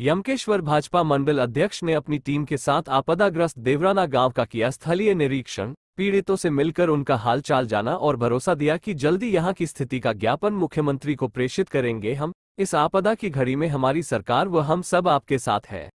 यमकेश्वर भाजपा मंडल अध्यक्ष ने अपनी टीम के साथ आपदाग्रस्त देवराना गांव का किया स्थलीय निरीक्षण पीड़ितों से मिलकर उनका हालचाल जाना और भरोसा दिया कि जल्दी यहां की स्थिति का ज्ञापन मुख्यमंत्री को प्रेषित करेंगे हम इस आपदा की घड़ी में हमारी सरकार व हम सब आपके साथ हैं